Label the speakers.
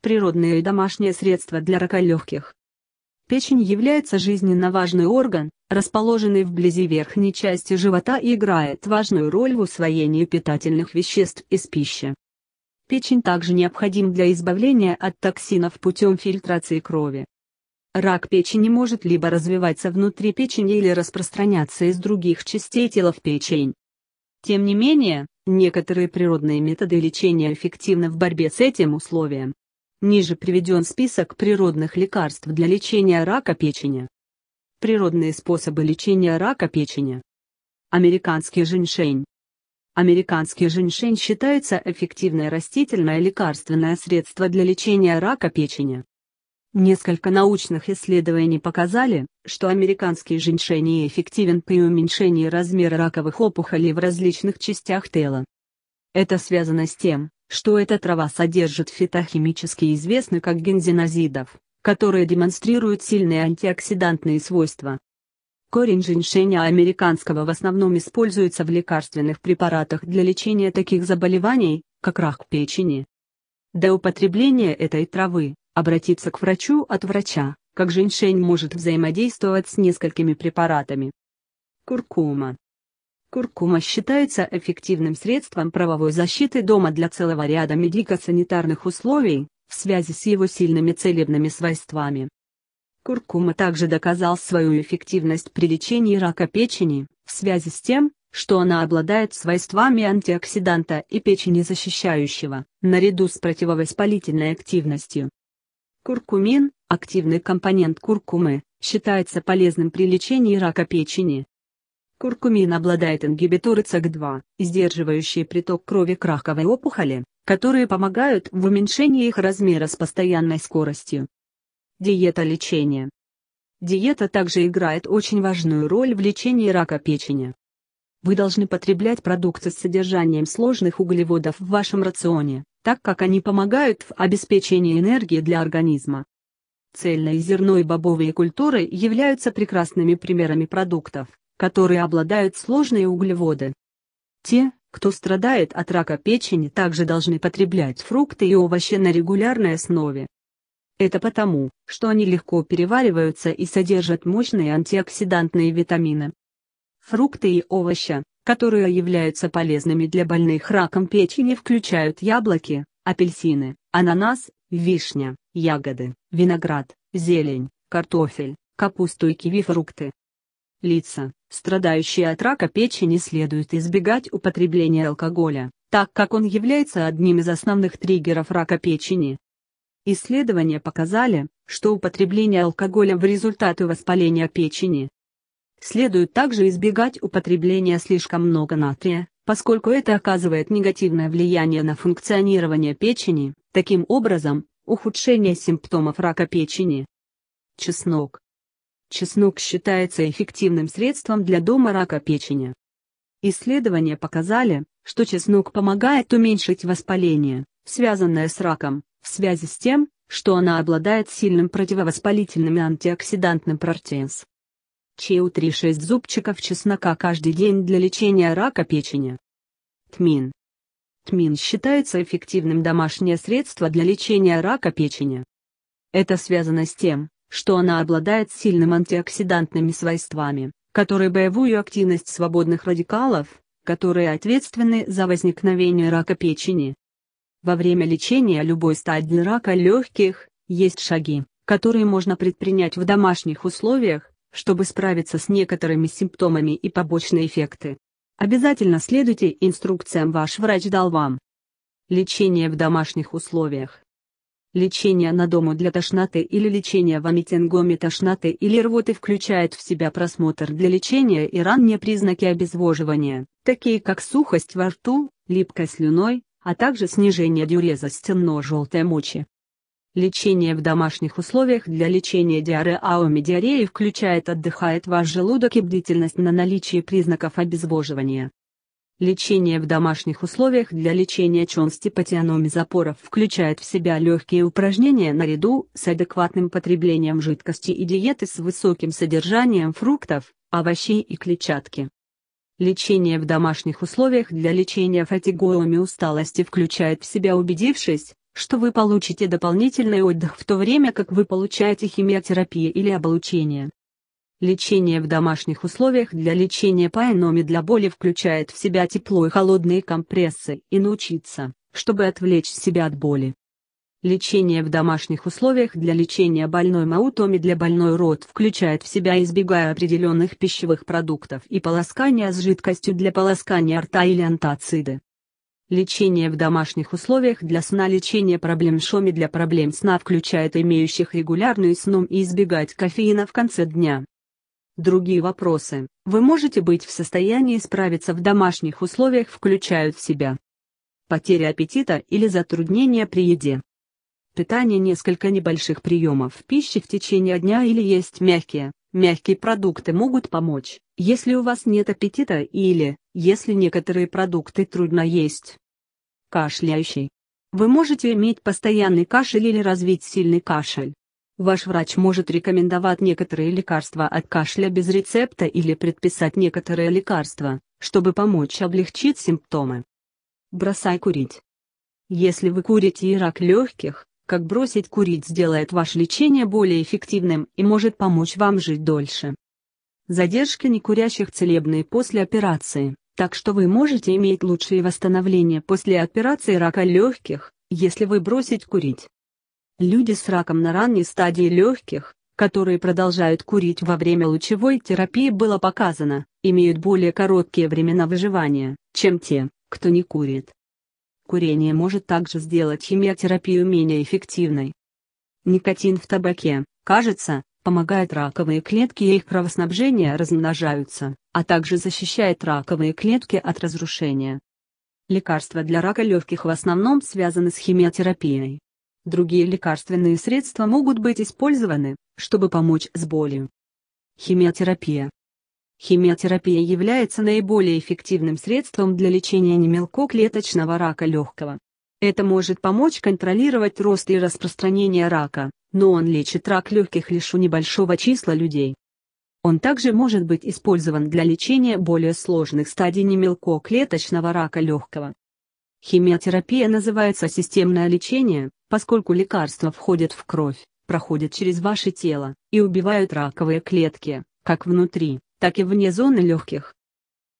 Speaker 1: природные и домашние средства для рака легких. Печень является жизненно важный орган, расположенный вблизи верхней части живота и играет важную роль в усвоении питательных веществ из пищи. Печень также необходим для избавления от токсинов путем фильтрации крови. Рак печени может либо развиваться внутри печени или распространяться из других частей тела в печень. Тем не менее, некоторые природные методы лечения эффективны в борьбе с этим условием. Ниже приведен список природных лекарств для лечения рака печени. Природные способы лечения рака печени. Американский женьшень. Американский женьшень считается эффективное растительное лекарственное средство для лечения рака печени. Несколько научных исследований показали, что американский женьшень эффективен при уменьшении размера раковых опухолей в различных частях тела. Это связано с тем, что эта трава содержит фитохимически известны как гензинозидов, которые демонстрируют сильные антиоксидантные свойства. Корень женьшеня американского в основном используется в лекарственных препаратах для лечения таких заболеваний, как рак печени. До употребления этой травы, обратиться к врачу от врача, как женьшень может взаимодействовать с несколькими препаратами. Куркума Куркума считается эффективным средством правовой защиты дома для целого ряда медико-санитарных условий, в связи с его сильными целебными свойствами. Куркума также доказал свою эффективность при лечении рака печени, в связи с тем, что она обладает свойствами антиоксиданта и печени защищающего, наряду с противовоспалительной активностью. Куркумин, активный компонент куркумы, считается полезным при лечении рака печени, Куркумин обладает ингибиторы ЦАК2, сдерживающие приток крови к раковой опухоли, которые помогают в уменьшении их размера с постоянной скоростью. Диета лечения. Диета также играет очень важную роль в лечении рака печени. Вы должны потреблять продукты с содержанием сложных углеводов в вашем рационе, так как они помогают в обеспечении энергии для организма. Цельное зерно и бобовые культуры являются прекрасными примерами продуктов, которые обладают сложные углеводы. Те, кто страдает от рака печени, также должны потреблять фрукты и овощи на регулярной основе. Это потому, что они легко перевариваются и содержат мощные антиоксидантные витамины. Фрукты и овощи, которые являются полезными для больных раком печени, включают яблоки, апельсины, ананас, вишня, ягоды, виноград, зелень, картофель, капусту и киви-фрукты. Лица, Страдающие от рака печени следует избегать употребления алкоголя, так как он является одним из основных триггеров рака печени. Исследования показали, что употребление алкоголя в результате воспаления печени. Следует также избегать употребления слишком много натрия, поскольку это оказывает негативное влияние на функционирование печени, таким образом, ухудшение симптомов рака печени. Чеснок Чеснок считается эффективным средством для дома рака печени. Исследования показали, что чеснок помогает уменьшить воспаление, связанное с раком, в связи с тем, что она обладает сильным противовоспалительным и антиоксидантным протеинс. Чеу-3 6 зубчиков чеснока каждый день для лечения рака печени. Тмин. Тмин считается эффективным домашнее средство для лечения рака печени. Это связано с тем, что она обладает сильным антиоксидантными свойствами, которые боевую активность свободных радикалов, которые ответственны за возникновение рака печени. Во время лечения любой стадии рака легких, есть шаги, которые можно предпринять в домашних условиях, чтобы справиться с некоторыми симптомами и побочные эффекты. Обязательно следуйте инструкциям ваш врач дал вам. Лечение в домашних условиях Лечение на дому для тошноты или лечение вомитингоми тошноты или рвоты включает в себя просмотр для лечения и ранние признаки обезвоживания, такие как сухость во рту, липкость слюной, а также снижение диуреза стенно-желтой мочи. Лечение в домашних условиях для лечения диареи аоми диареи включает отдыхает ваш желудок и бдительность на наличие признаков обезвоживания. Лечение в домашних условиях для лечения чонстепатианоми запоров включает в себя легкие упражнения наряду с адекватным потреблением жидкости и диеты с высоким содержанием фруктов, овощей и клетчатки. Лечение в домашних условиях для лечения фатигоуми усталости включает в себя убедившись, что вы получите дополнительный отдых в то время как вы получаете химиотерапию или облучение. Лечение в домашних условиях для лечения паэноми для боли включает в себя тепло и холодные компрессы и научиться, чтобы отвлечь себя от боли. Лечение в домашних условиях для лечения больной маутоми для больной рот включает в себя избегая определенных пищевых продуктов и полоскания с жидкостью для полоскания рта или антациды. Лечение в домашних условиях для сна Лечение проблем шоми для проблем сна включает имеющих регулярную сном и избегать кофеина в конце дня. Другие вопросы, вы можете быть в состоянии справиться в домашних условиях, включают в себя потеря аппетита или затруднения при еде. Питание несколько небольших приемов пищи в течение дня или есть мягкие, мягкие продукты могут помочь, если у вас нет аппетита или, если некоторые продукты трудно есть. Кашляющий. Вы можете иметь постоянный кашель или развить сильный кашель. Ваш врач может рекомендовать некоторые лекарства от кашля без рецепта или предписать некоторые лекарства, чтобы помочь облегчить симптомы. Бросай курить. Если вы курите и рак легких, как бросить курить сделает ваше лечение более эффективным и может помочь вам жить дольше. Задержки некурящих целебные после операции, так что вы можете иметь лучшее восстановление после операции рака легких, если вы бросить курить. Люди с раком на ранней стадии легких, которые продолжают курить во время лучевой терапии было показано, имеют более короткие времена выживания, чем те, кто не курит. Курение может также сделать химиотерапию менее эффективной. Никотин в табаке, кажется, помогает раковые клетки и их кровоснабжение размножаются, а также защищает раковые клетки от разрушения. Лекарства для рака легких в основном связаны с химиотерапией. Другие лекарственные средства могут быть использованы, чтобы помочь с болью. Химиотерапия. Химиотерапия является наиболее эффективным средством для лечения немелкоклеточного рака легкого. Это может помочь контролировать рост и распространение рака, но он лечит рак легких лишь у небольшого числа людей. Он также может быть использован для лечения более сложных стадий немелкоклеточного рака легкого. Химиотерапия называется системное лечение, поскольку лекарства входят в кровь, проходят через ваше тело и убивают раковые клетки, как внутри, так и вне зоны легких.